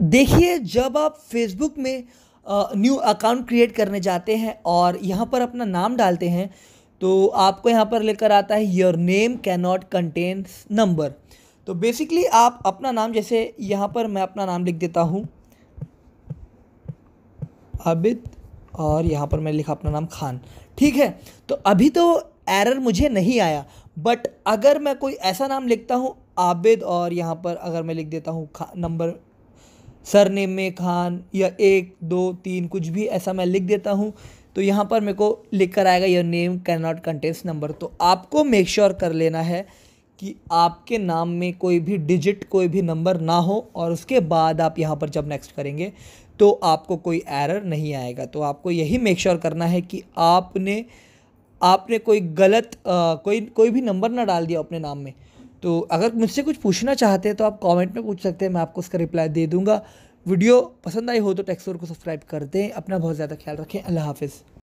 देखिए जब आप फेसबुक में न्यू अकाउंट क्रिएट करने जाते हैं और यहाँ पर अपना नाम डालते हैं तो आपको यहाँ पर लेकर आता है your name can not contain number तो बेसिकली आप अपना नाम जैसे यहाँ पर मैं अपना नाम लिख देता हूँ आबिद और यहाँ पर मैं लिखा अपना नाम खान ठीक है तो अभी तो एरर मुझे नहीं आया बट अगर मैं कोई ऐसा नाम लिखता हूँ आबिद और यहाँ पर अगर मैं लिख देता हूँ नंबर सरनेम में खान या एक दो तीन कुछ भी ऐसा मैं लिख देता हूँ तो यहाँ पर मेरे को लिख कर आएगा your name can not contains number तो आपको मेक श्योर sure कर लेना है कि आपके नाम में कोई भी डिजिट कोई भी नंबर ना हो और उसके बाद आप यहाँ पर जब नेक्स्ट करेंगे तो आपको कोई एरर नहीं आएगा तो आपको यही मेक श्योर sure करना है कि आपने आपने कोई गलत आ, कोई कोई भी नंबर ना डाल दिया अपने नाम में तो अगर मुझसे कुछ पूछना चाहते हैं तो आप कमेंट में पूछ सकते हैं मैं आपको उसका रिप्लाई दे दूंगा वीडियो पसंद आई हो तो टेक्सोर को सब्सक्राइब कर दें अपना बहुत ज़्यादा ख्याल रखें अल्लाह हाफिज़